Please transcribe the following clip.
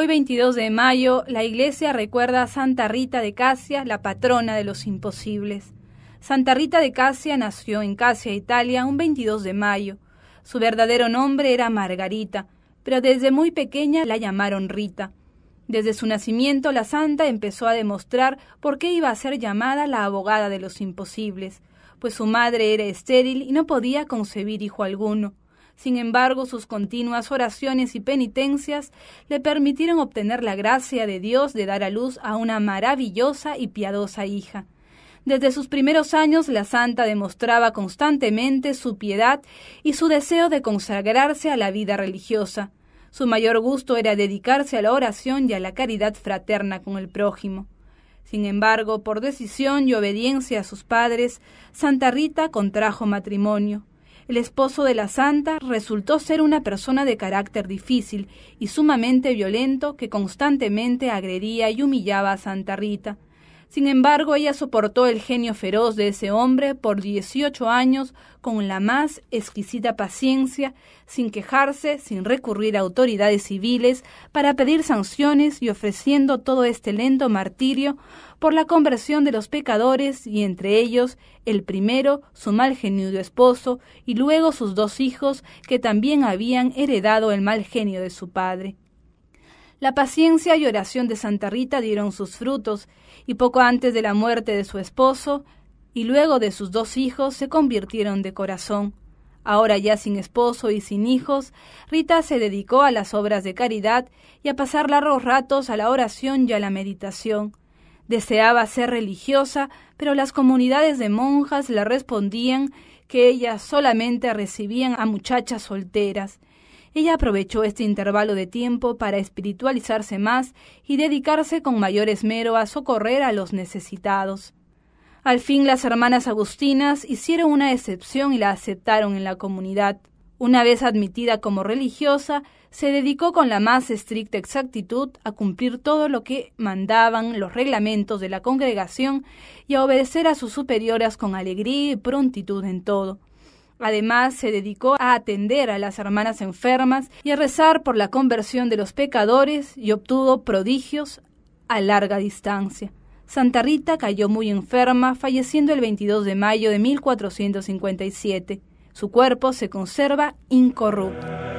Hoy 22 de mayo, la iglesia recuerda a Santa Rita de Casia, la patrona de los imposibles. Santa Rita de Casia nació en Casia, Italia, un 22 de mayo. Su verdadero nombre era Margarita, pero desde muy pequeña la llamaron Rita. Desde su nacimiento, la santa empezó a demostrar por qué iba a ser llamada la abogada de los imposibles, pues su madre era estéril y no podía concebir hijo alguno. Sin embargo, sus continuas oraciones y penitencias le permitieron obtener la gracia de Dios de dar a luz a una maravillosa y piadosa hija. Desde sus primeros años la santa demostraba constantemente su piedad y su deseo de consagrarse a la vida religiosa. Su mayor gusto era dedicarse a la oración y a la caridad fraterna con el prójimo. Sin embargo, por decisión y obediencia a sus padres, Santa Rita contrajo matrimonio. El esposo de la santa resultó ser una persona de carácter difícil y sumamente violento que constantemente agredía y humillaba a Santa Rita. Sin embargo, ella soportó el genio feroz de ese hombre por dieciocho años con la más exquisita paciencia, sin quejarse, sin recurrir a autoridades civiles para pedir sanciones y ofreciendo todo este lento martirio por la conversión de los pecadores y entre ellos el primero, su mal genio esposo, y luego sus dos hijos que también habían heredado el mal genio de su padre. La paciencia y oración de Santa Rita dieron sus frutos, y poco antes de la muerte de su esposo y luego de sus dos hijos se convirtieron de corazón. Ahora ya sin esposo y sin hijos, Rita se dedicó a las obras de caridad y a pasar largos ratos a la oración y a la meditación. Deseaba ser religiosa, pero las comunidades de monjas le respondían que ellas solamente recibían a muchachas solteras ella aprovechó este intervalo de tiempo para espiritualizarse más y dedicarse con mayor esmero a socorrer a los necesitados. Al fin las hermanas agustinas hicieron una excepción y la aceptaron en la comunidad. Una vez admitida como religiosa, se dedicó con la más estricta exactitud a cumplir todo lo que mandaban los reglamentos de la congregación y a obedecer a sus superioras con alegría y prontitud en todo. Además, se dedicó a atender a las hermanas enfermas y a rezar por la conversión de los pecadores y obtuvo prodigios a larga distancia. Santa Rita cayó muy enferma, falleciendo el 22 de mayo de 1457. Su cuerpo se conserva incorrupto.